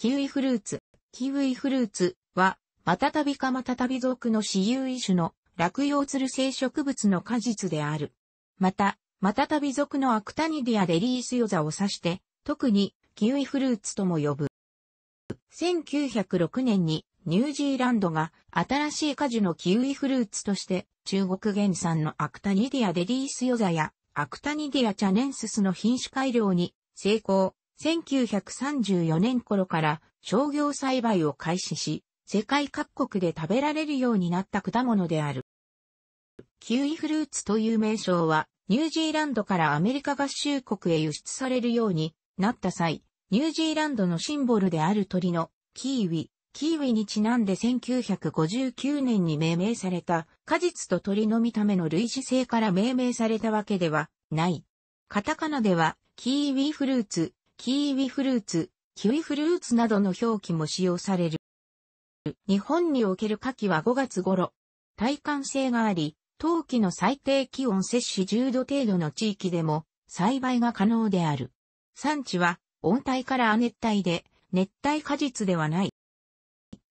キウイフルーツ。キウイフルーツは、マタタビカマタタビ族の私有意種の落葉つる性植物の果実である。また、マタタビ族のアクタニディアデリースヨザを指して、特にキウイフルーツとも呼ぶ。1906年にニュージーランドが新しい果樹のキウイフルーツとして中国原産のアクタニディアデリースヨザやアクタニディアチャネンススの品種改良に成功。1934年頃から商業栽培を開始し、世界各国で食べられるようになった果物である。キウイフルーツという名称は、ニュージーランドからアメリカ合衆国へ輸出されるようになった際、ニュージーランドのシンボルである鳥のキーウィ、キーウィにちなんで1959年に命名された果実と鳥の見た目の類似性から命名されたわけではない。カタカナではキーウィフルーツキーウィフルーツ、キウイフルーツなどの表記も使用される。日本における夏季は5月頃、体感性があり、冬季の最低気温摂氏10度程度の地域でも栽培が可能である。産地は温帯から亜熱帯で、熱帯果実ではない。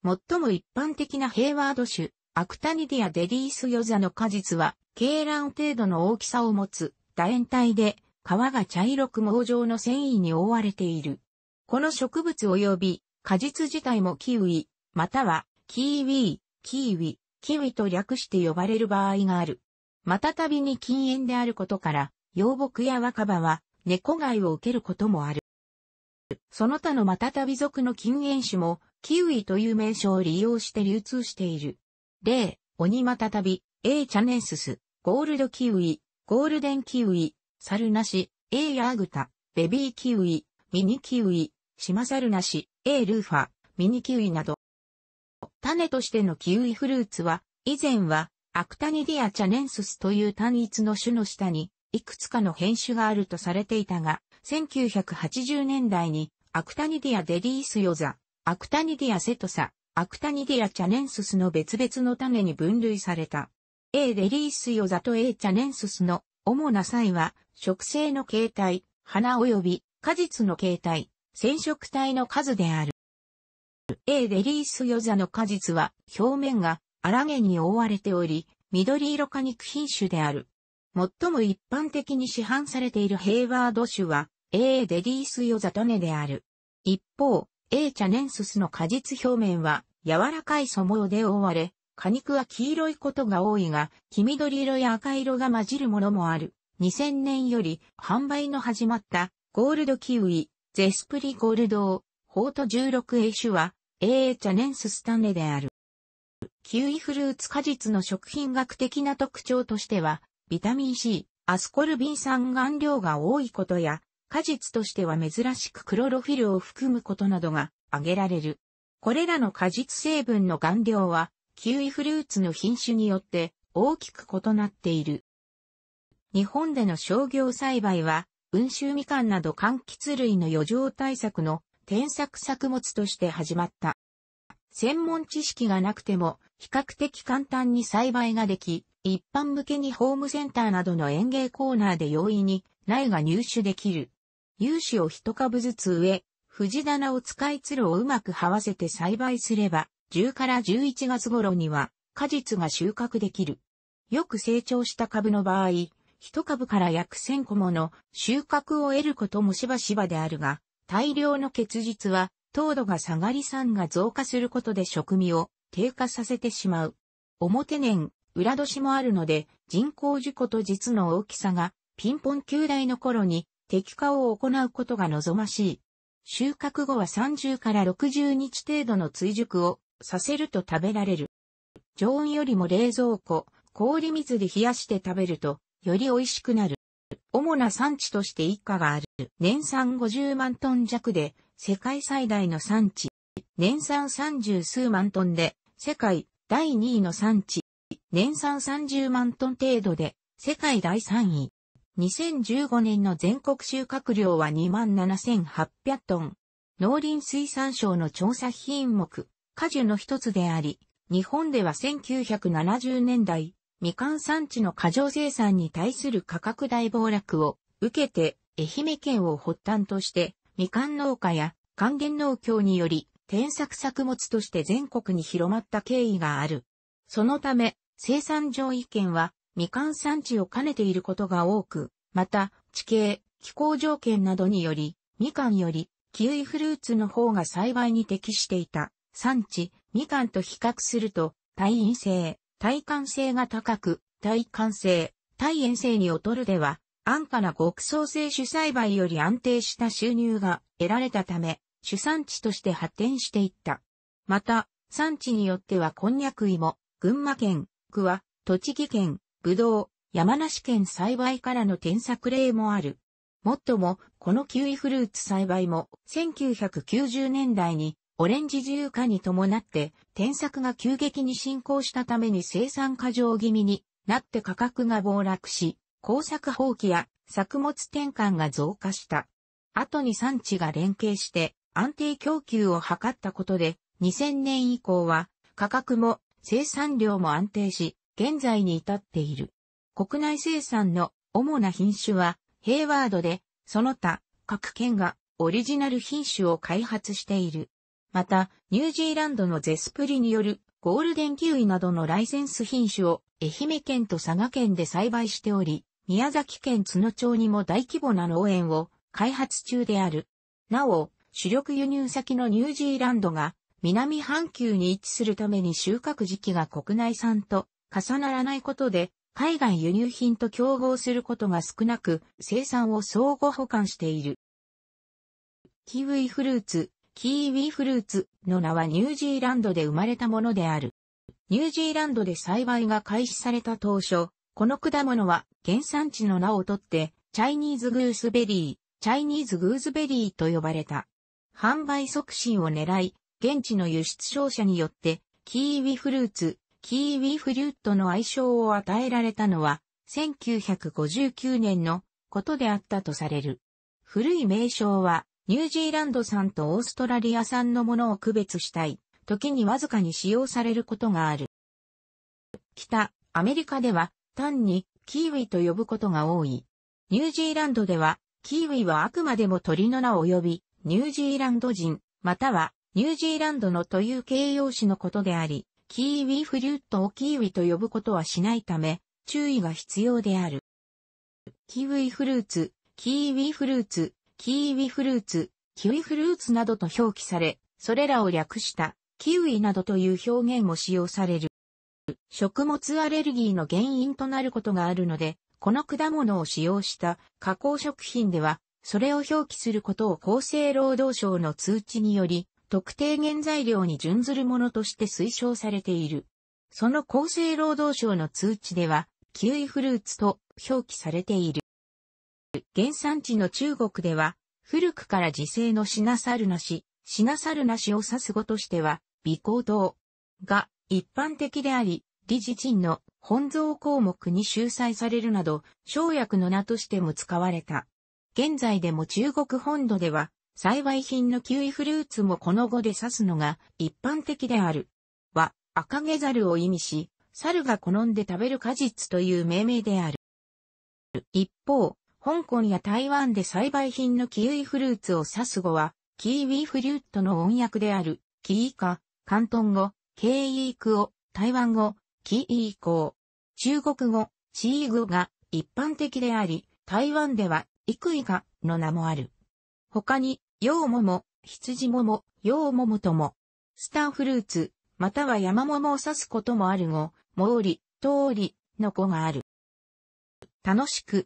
最も一般的なヘイワード種、アクタニディアデリースヨザの果実は、鶏卵程度の大きさを持つ、楕円体で、皮が茶色く毛状の繊維に覆われている。この植物及び果実自体もキウイ、またはキーウィー、キーウィ、キウイと略して呼ばれる場合がある。またたびに禁煙であることから、幼木や若葉は猫害を受けることもある。その他のマタタビ族の禁煙種も、キウイという名称を利用して流通している。例、オニマタタビ、エイチャネンスス、ゴールドキウイ、ゴールデンキウイ、猿なし、A ヤーグタ、ベビーキウイ、ミニキウイ、シマサルなし、A ルーファ、ミニキウイなど。種としてのキウイフルーツは、以前は、アクタニディアチャネンススという単一の種の下に、いくつかの変種があるとされていたが、1980年代に、アクタニディアデリースヨザ、アクタニディアセトサ、アクタニディアチャネンススの別々の種に分類された。A デリースヨザと A チャネンススの主な際は、植生の形態、花及び果実の形態、染色体の数である。A デリースヨザの果実は表面が荒げに覆われており、緑色果肉品種である。最も一般的に市販されているヘイワード種は A デリースヨザ種である。一方、A チャネンススの果実表面は柔らかい素毛で覆われ、果肉は黄色いことが多いが、黄緑色や赤色が混じるものもある。2000年より販売の始まったゴールドキウイ、ゼスプリゴールドホート 16A 種は AA チャネンススタンレである。キウイフルーツ果実の食品学的な特徴としては、ビタミン C、アスコルビン酸含量が多いことや、果実としては珍しくクロロフィルを含むことなどが挙げられる。これらの果実成分の含量はキウイフルーツの品種によって大きく異なっている。日本での商業栽培は、温州みかんなど柑橘類の余剰対策の添削作物として始まった。専門知識がなくても比較的簡単に栽培ができ、一般向けにホームセンターなどの園芸コーナーで容易に苗が入手できる。有志を一株ずつ植え、藤棚を使いつるをうまく這わせて栽培すれば、10から11月頃には果実が収穫できる。よく成長した株の場合、一株から約1000個もの収穫を得ることもしばしばであるが、大量の結実は糖度が下がり酸が増加することで食味を低下させてしまう。表年、裏年もあるので、人工事故と実の大きさがピンポン球大の頃に適化を行うことが望ましい。収穫後は30から60日程度の追熟をさせると食べられる。常温よりも冷蔵庫、氷水で冷やして食べると、より美味しくなる。主な産地として一家がある。年産50万トン弱で、世界最大の産地。年産30数万トンで、世界第2位の産地。年産30万トン程度で、世界第3位。2015年の全国収穫量は27,800トン。農林水産省の調査品目、果樹の一つであり、日本では1970年代、みかん産地の過剰生産に対する価格大暴落を受けて、愛媛県を発端として、みかん農家や還元農協により、添削作物として全国に広まった経緯がある。そのため、生産上位見は、みかん産地を兼ねていることが多く、また、地形、気候条件などにより、みかんより、キウイフルーツの方が栽培に適していた。産地、みかんと比較すると、耐陰性、耐寒性が高く、耐寒性、耐炎性に劣るでは、安価な極創性種栽培より安定した収入が得られたため、主産地として発展していった。また、産地によってはこんにゃく芋、群馬県、桑、栃木県、ぶどう、山梨県栽培からの添削例もある。もっとも、このキウイフルーツ栽培も、1990年代にオレンジ自由化に伴って添削が急激に進行したために生産過剰気味になって価格が暴落し、工作放棄や作物転換が増加した。後に産地が連携して安定供給を図ったことで2000年以降は価格も生産量も安定し現在に至っている。国内生産の主な品種はヘイワードでその他各県がオリジナル品種を開発している。また、ニュージーランドのゼスプリによるゴールデンキウイなどのライセンス品種を愛媛県と佐賀県で栽培しており、宮崎県津野町にも大規模な農園を開発中である。なお、主力輸入先のニュージーランドが南半球に位置するために収穫時期が国内産と重ならないことで、海外輸入品と競合することが少なく、生産を相互保管している。キウイフルーツ、キーウィフルーツの名はニュージーランドで生まれたものである。ニュージーランドで栽培が開始された当初、この果物は原産地の名をとって、チャイニーズグースベリー、チャイニーズグーズベリーと呼ばれた。販売促進を狙い、現地の輸出商社によって、キーウィフルーツ、キーウィフルットの愛称を与えられたのは、1959年のことであったとされる。古い名称は、ニュージーランド産とオーストラリア産のものを区別したい、時にわずかに使用されることがある。北、アメリカでは単にキーウィと呼ぶことが多い。ニュージーランドでは、キーウィはあくまでも鳥の名を呼び、ニュージーランド人、またはニュージーランドのという形容詞のことであり、キーウィフリュットをキーウィと呼ぶことはしないため、注意が必要である。キーウィフルーツ、キーウィフルーツキーウィフルーツ、キウイフルーツなどと表記され、それらを略したキウイなどという表現も使用される。食物アレルギーの原因となることがあるので、この果物を使用した加工食品では、それを表記することを厚生労働省の通知により、特定原材料に準ずるものとして推奨されている。その厚生労働省の通知では、キウイフルーツと表記されている。原産地の中国では、古くから自生の品猿なし、品猿なしを指す語としては、微光動が一般的であり、理事人の本草項目に収載されるなど、生薬の名としても使われた。現在でも中国本土では、幸い品のキウイフルーツもこの語で指すのが一般的である。は、赤毛猿を意味し、猿が好んで食べる果実という命名である。一方、香港や台湾で栽培品のキウイフルーツを指す語は、キーウィフリュットの音訳である、キイカ、関東語、ケイイクを、台湾語、キイイコ中国語、チーグが一般的であり、台湾では、イクイカの名もある。他に、ヨウモモ、羊モモ、ヨウモモとも、スターフルーツ、または山桃を指すこともある語、モーリ、トーリの語がある。楽しく、